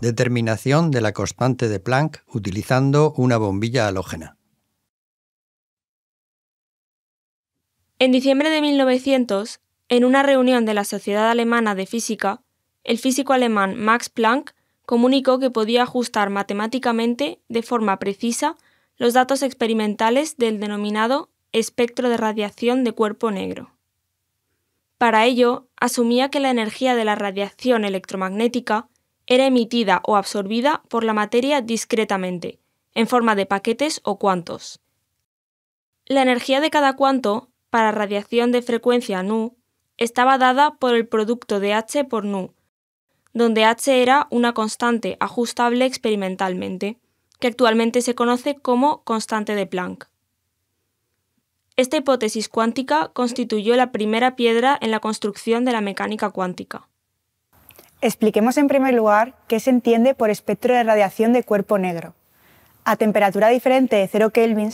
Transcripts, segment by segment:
Determinación de la constante de Planck utilizando una bombilla halógena. En diciembre de 1900, en una reunión de la Sociedad Alemana de Física, el físico alemán Max Planck comunicó que podía ajustar matemáticamente de forma precisa los datos experimentales del denominado espectro de radiación de cuerpo negro. Para ello, asumía que la energía de la radiación electromagnética era emitida o absorbida por la materia discretamente, en forma de paquetes o cuantos. La energía de cada cuanto, para radiación de frecuencia nu, estaba dada por el producto de H por nu, donde H era una constante ajustable experimentalmente, que actualmente se conoce como constante de Planck. Esta hipótesis cuántica constituyó la primera piedra en la construcción de la mecánica cuántica. Expliquemos en primer lugar qué se entiende por espectro de radiación de cuerpo negro. A temperatura diferente de 0 Kelvin,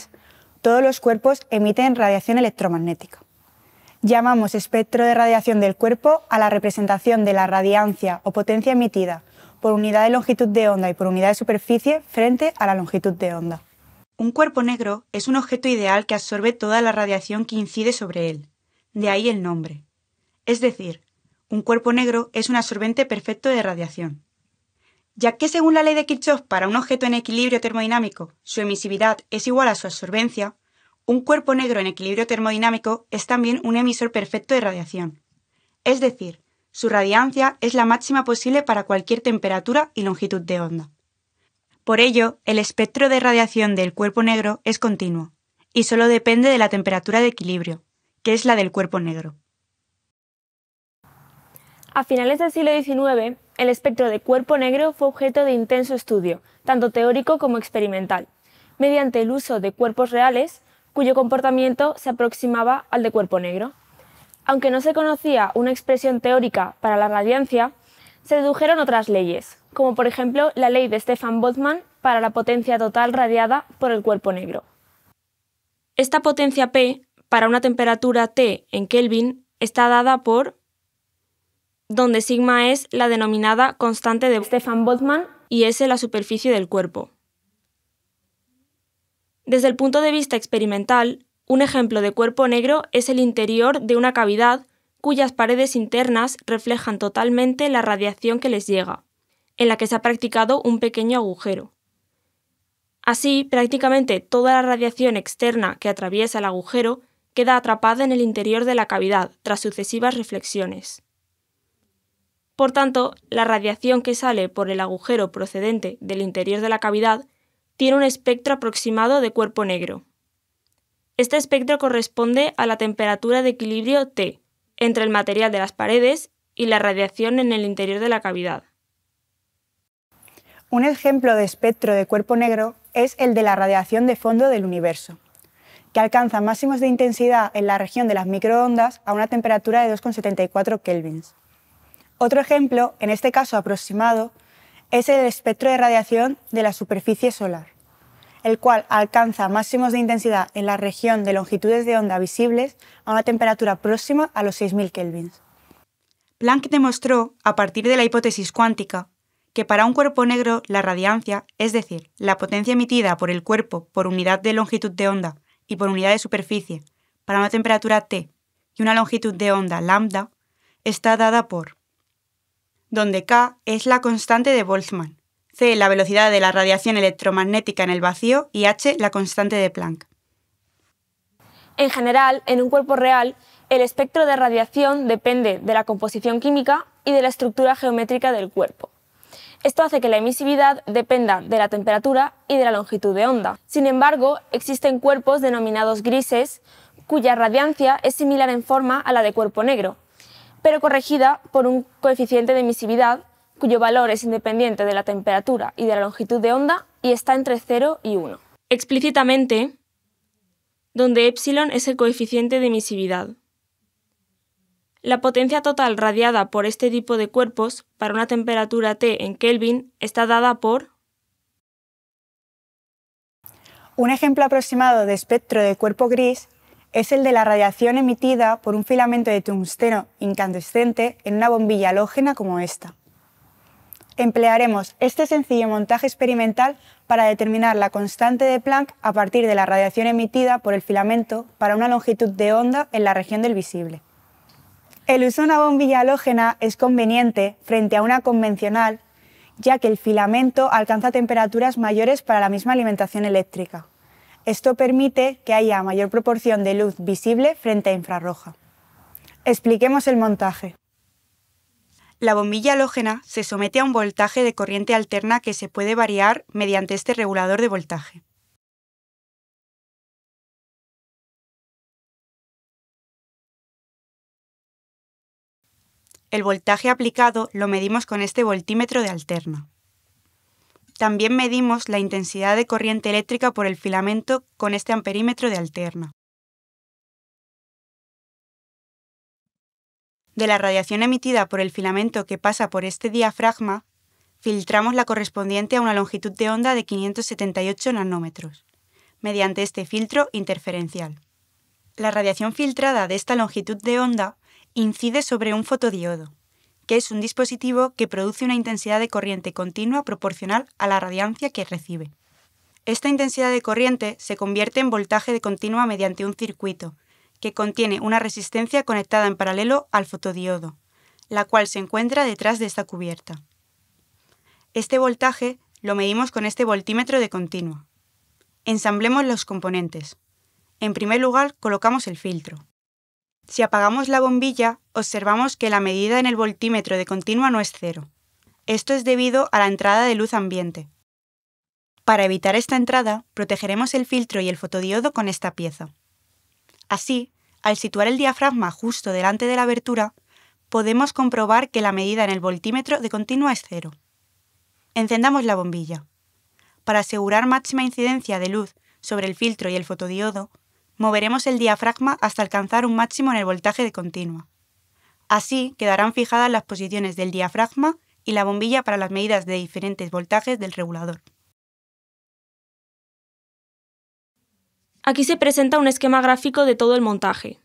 todos los cuerpos emiten radiación electromagnética. Llamamos espectro de radiación del cuerpo a la representación de la radiancia o potencia emitida por unidad de longitud de onda y por unidad de superficie frente a la longitud de onda. Un cuerpo negro es un objeto ideal que absorbe toda la radiación que incide sobre él, de ahí el nombre. Es decir, un cuerpo negro es un absorbente perfecto de radiación. Ya que según la ley de Kirchhoff para un objeto en equilibrio termodinámico su emisividad es igual a su absorbencia, un cuerpo negro en equilibrio termodinámico es también un emisor perfecto de radiación. Es decir, su radiancia es la máxima posible para cualquier temperatura y longitud de onda. Por ello, el espectro de radiación del cuerpo negro es continuo, y solo depende de la temperatura de equilibrio, que es la del cuerpo negro. A finales del siglo XIX, el espectro de cuerpo negro fue objeto de intenso estudio, tanto teórico como experimental, mediante el uso de cuerpos reales cuyo comportamiento se aproximaba al de cuerpo negro. Aunque no se conocía una expresión teórica para la radiancia, se dedujeron otras leyes, como por ejemplo la ley de Stefan Boltzmann para la potencia total radiada por el cuerpo negro. Esta potencia P para una temperatura T en Kelvin está dada por donde sigma es la denominada constante de Stefan Boltzmann y S la superficie del cuerpo. Desde el punto de vista experimental, un ejemplo de cuerpo negro es el interior de una cavidad cuyas paredes internas reflejan totalmente la radiación que les llega, en la que se ha practicado un pequeño agujero. Así, prácticamente toda la radiación externa que atraviesa el agujero queda atrapada en el interior de la cavidad tras sucesivas reflexiones. Por tanto, la radiación que sale por el agujero procedente del interior de la cavidad tiene un espectro aproximado de cuerpo negro. Este espectro corresponde a la temperatura de equilibrio T entre el material de las paredes y la radiación en el interior de la cavidad. Un ejemplo de espectro de cuerpo negro es el de la radiación de fondo del universo, que alcanza máximos de intensidad en la región de las microondas a una temperatura de 2,74 kelvins. Otro ejemplo, en este caso aproximado, es el espectro de radiación de la superficie solar, el cual alcanza máximos de intensidad en la región de longitudes de onda visibles a una temperatura próxima a los 6.000 kelvins. Planck demostró, a partir de la hipótesis cuántica, que para un cuerpo negro la radiancia, es decir, la potencia emitida por el cuerpo por unidad de longitud de onda y por unidad de superficie, para una temperatura T y una longitud de onda lambda, está dada por donde K es la constante de Boltzmann, C la velocidad de la radiación electromagnética en el vacío y H la constante de Planck. En general, en un cuerpo real, el espectro de radiación depende de la composición química y de la estructura geométrica del cuerpo. Esto hace que la emisividad dependa de la temperatura y de la longitud de onda. Sin embargo, existen cuerpos denominados grises cuya radiancia es similar en forma a la de cuerpo negro, pero corregida por un coeficiente de emisividad cuyo valor es independiente de la temperatura y de la longitud de onda y está entre 0 y 1. Explícitamente, donde ε es el coeficiente de emisividad. La potencia total radiada por este tipo de cuerpos para una temperatura T en Kelvin está dada por un ejemplo aproximado de espectro de cuerpo gris es el de la radiación emitida por un filamento de tungsteno incandescente en una bombilla halógena como esta. Emplearemos este sencillo montaje experimental para determinar la constante de Planck a partir de la radiación emitida por el filamento para una longitud de onda en la región del visible. El uso de una bombilla halógena es conveniente frente a una convencional, ya que el filamento alcanza temperaturas mayores para la misma alimentación eléctrica. Esto permite que haya mayor proporción de luz visible frente a infrarroja. Expliquemos el montaje. La bombilla halógena se somete a un voltaje de corriente alterna que se puede variar mediante este regulador de voltaje. El voltaje aplicado lo medimos con este voltímetro de alterna. También medimos la intensidad de corriente eléctrica por el filamento con este amperímetro de alterna. De la radiación emitida por el filamento que pasa por este diafragma, filtramos la correspondiente a una longitud de onda de 578 nanómetros, mediante este filtro interferencial. La radiación filtrada de esta longitud de onda incide sobre un fotodiodo, que es un dispositivo que produce una intensidad de corriente continua proporcional a la radiancia que recibe. Esta intensidad de corriente se convierte en voltaje de continua mediante un circuito, que contiene una resistencia conectada en paralelo al fotodiodo, la cual se encuentra detrás de esta cubierta. Este voltaje lo medimos con este voltímetro de continua. Ensamblemos los componentes. En primer lugar, colocamos el filtro. Si apagamos la bombilla, observamos que la medida en el voltímetro de continua no es cero. Esto es debido a la entrada de luz ambiente. Para evitar esta entrada, protegeremos el filtro y el fotodiodo con esta pieza. Así, al situar el diafragma justo delante de la abertura, podemos comprobar que la medida en el voltímetro de continua es cero. Encendamos la bombilla. Para asegurar máxima incidencia de luz sobre el filtro y el fotodiodo, moveremos el diafragma hasta alcanzar un máximo en el voltaje de continua. Así quedarán fijadas las posiciones del diafragma y la bombilla para las medidas de diferentes voltajes del regulador. Aquí se presenta un esquema gráfico de todo el montaje.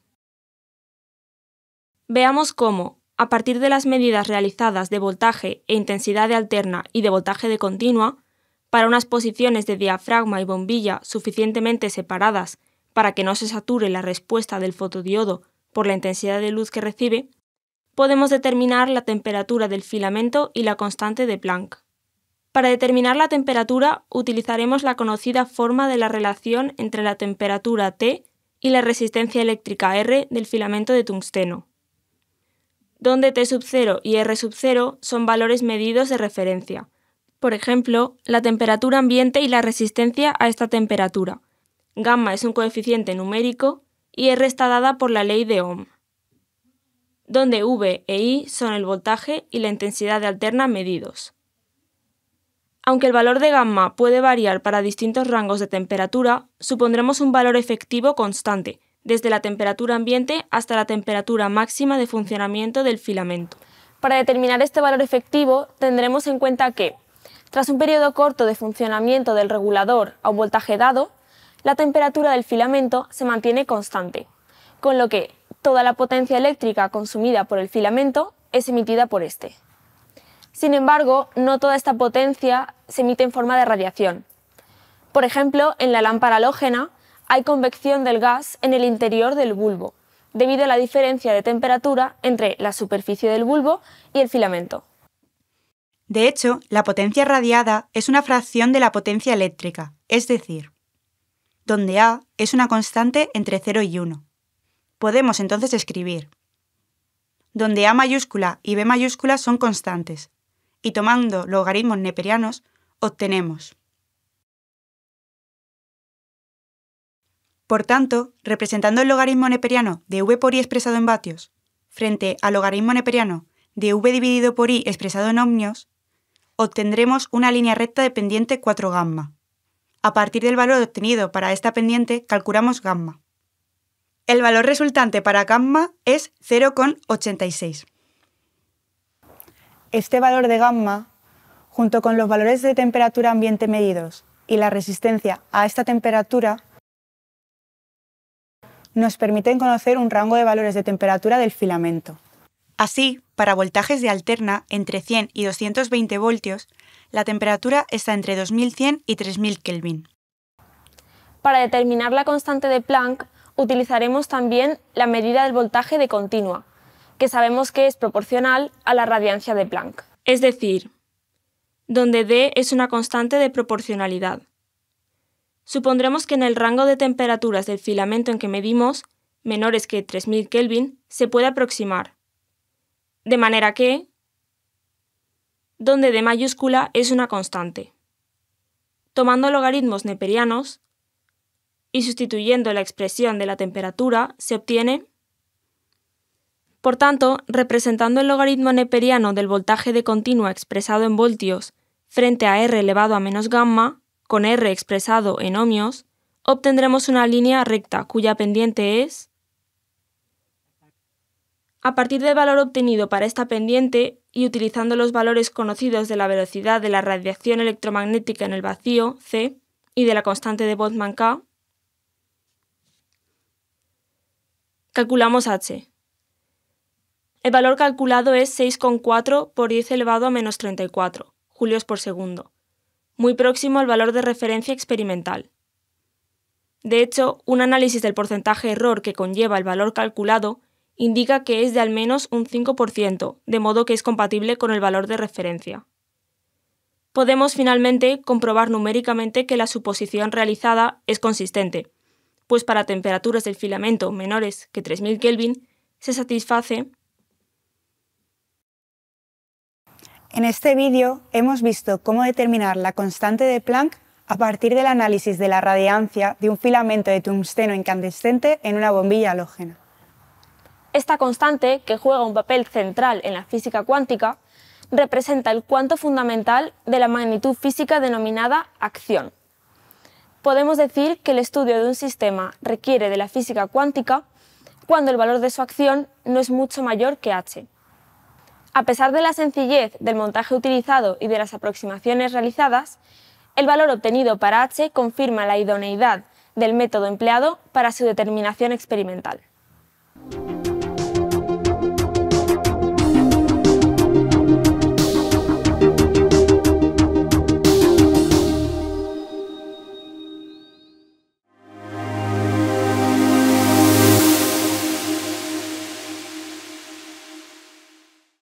Veamos cómo, a partir de las medidas realizadas de voltaje e intensidad de alterna y de voltaje de continua, para unas posiciones de diafragma y bombilla suficientemente separadas para que no se sature la respuesta del fotodiodo por la intensidad de luz que recibe, podemos determinar la temperatura del filamento y la constante de Planck. Para determinar la temperatura utilizaremos la conocida forma de la relación entre la temperatura T y la resistencia eléctrica R del filamento de tungsteno, donde T sub 0 y R sub 0 son valores medidos de referencia, por ejemplo, la temperatura ambiente y la resistencia a esta temperatura, gamma es un coeficiente numérico y R está dada por la ley de Ohm, donde V e I son el voltaje y la intensidad de alterna medidos. Aunque el valor de gamma puede variar para distintos rangos de temperatura, supondremos un valor efectivo constante, desde la temperatura ambiente hasta la temperatura máxima de funcionamiento del filamento. Para determinar este valor efectivo, tendremos en cuenta que, tras un periodo corto de funcionamiento del regulador a un voltaje dado, la temperatura del filamento se mantiene constante, con lo que toda la potencia eléctrica consumida por el filamento es emitida por este. Sin embargo, no toda esta potencia se emite en forma de radiación. Por ejemplo, en la lámpara halógena hay convección del gas en el interior del bulbo, debido a la diferencia de temperatura entre la superficie del bulbo y el filamento. De hecho, la potencia radiada es una fracción de la potencia eléctrica, es decir, donde A es una constante entre 0 y 1. Podemos entonces escribir donde A mayúscula y B mayúscula son constantes, y tomando logaritmos neperianos obtenemos. Por tanto, representando el logaritmo neperiano de V por I expresado en vatios frente al logaritmo neperiano de V dividido por I expresado en ohmios, obtendremos una línea recta dependiente 4 gamma. A partir del valor obtenido para esta pendiente, calculamos gamma. El valor resultante para gamma es 0,86. Este valor de gamma, junto con los valores de temperatura ambiente medidos y la resistencia a esta temperatura, nos permiten conocer un rango de valores de temperatura del filamento. Así, para voltajes de alterna entre 100 y 220 voltios, la temperatura está entre 2100 y 3000 Kelvin. Para determinar la constante de Planck, utilizaremos también la medida del voltaje de continua, que sabemos que es proporcional a la radiancia de Planck. Es decir, donde D es una constante de proporcionalidad. Supondremos que en el rango de temperaturas del filamento en que medimos, menores que 3000 Kelvin, se puede aproximar. De manera que, donde D mayúscula es una constante. Tomando logaritmos neperianos y sustituyendo la expresión de la temperatura, se obtiene por tanto, representando el logaritmo neperiano del voltaje de continua expresado en voltios frente a R elevado a menos gamma, con R expresado en ohmios, obtendremos una línea recta cuya pendiente es a partir del valor obtenido para esta pendiente y utilizando los valores conocidos de la velocidad de la radiación electromagnética en el vacío, C, y de la constante de Boltzmann K, calculamos H. El valor calculado es 6,4 por 10 elevado a menos 34 julios por segundo, muy próximo al valor de referencia experimental. De hecho, un análisis del porcentaje error que conlleva el valor calculado indica que es de al menos un 5%, de modo que es compatible con el valor de referencia. Podemos finalmente comprobar numéricamente que la suposición realizada es consistente, pues para temperaturas del filamento menores que 3000 Kelvin se satisface. En este vídeo hemos visto cómo determinar la constante de Planck a partir del análisis de la radiancia de un filamento de tungsteno incandescente en una bombilla halógena. Esta constante, que juega un papel central en la física cuántica, representa el cuanto fundamental de la magnitud física denominada acción. Podemos decir que el estudio de un sistema requiere de la física cuántica cuando el valor de su acción no es mucho mayor que h. A pesar de la sencillez del montaje utilizado y de las aproximaciones realizadas, el valor obtenido para h confirma la idoneidad del método empleado para su determinación experimental.